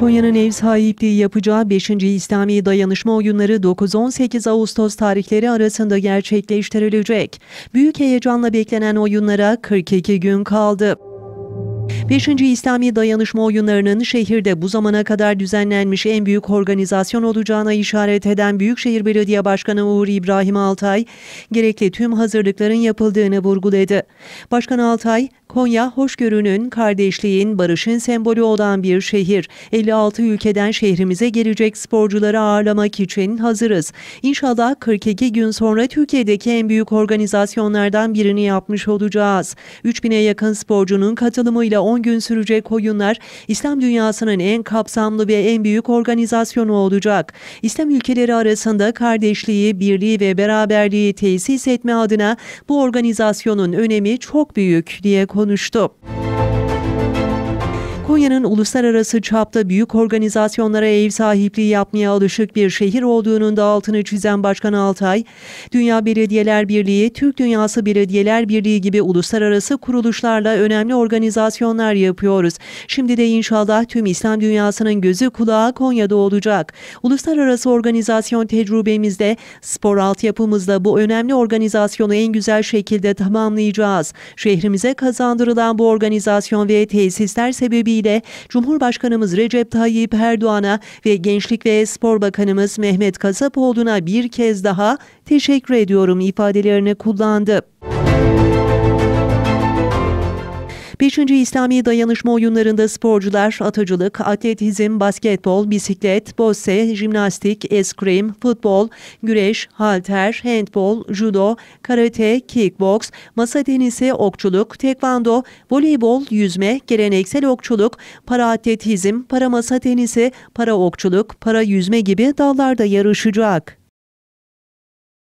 Konya'nın ev sahipliği yapacağı 5. İslami Dayanışma Oyunları 9-18 Ağustos tarihleri arasında gerçekleştirilecek. Büyük heyecanla beklenen oyunlara 42 gün kaldı. 5. İslami Dayanışma Oyunları'nın şehirde bu zamana kadar düzenlenmiş en büyük organizasyon olacağına işaret eden Büyükşehir Belediye Başkanı Uğur İbrahim Altay, gerekli tüm hazırlıkların yapıldığını vurguladı. Başkan Altay, Konya hoşgörünün, kardeşliğin, barışın sembolü olan bir şehir. 56 ülkeden şehrimize gelecek sporcuları ağırlamak için hazırız. İnşallah 42 gün sonra Türkiye'deki en büyük organizasyonlardan birini yapmış olacağız. 3000'e yakın sporcunun katılımıyla 10 gün sürecek oyunlar İslam dünyasının en kapsamlı ve en büyük organizasyonu olacak. İslam ülkeleri arasında kardeşliği, birliği ve beraberliği tesis etme adına bu organizasyonun önemi çok büyük diye konuştu. Konya'nın uluslararası çapta büyük organizasyonlara ev sahipliği yapmaya alışık bir şehir olduğunun da altını çizen Başkan Altay, Dünya Belediyeler Birliği, Türk Dünyası Belediyeler Birliği gibi uluslararası kuruluşlarla önemli organizasyonlar yapıyoruz. Şimdi de inşallah tüm İslam dünyasının gözü kulağı Konya'da olacak. Uluslararası organizasyon tecrübemizde, spor altyapımızda bu önemli organizasyonu en güzel şekilde tamamlayacağız. Şehrimize kazandırılan bu organizasyon ve tesisler sebebiyle ziyaretiyle Cumhurbaşkanımız Recep Tayyip Erdoğan'a ve Gençlik ve Spor Bakanımız Mehmet Kasapoğlu'na bir kez daha teşekkür ediyorum ifadelerini kullandı. Müzik 5. İslami Dayanışma Oyunlarında sporcular atıcılık, atletizm, basketbol, bisiklet, bosse, jimnastik, eskrim, futbol, güreş, halter, handbol, judo, karate, kickboks, masa tenisi, okçuluk, tekvando, voleybol, yüzme, geleneksel okçuluk, para atletizm, para masa tenisi, para okçuluk, para yüzme gibi dallarda yarışacak.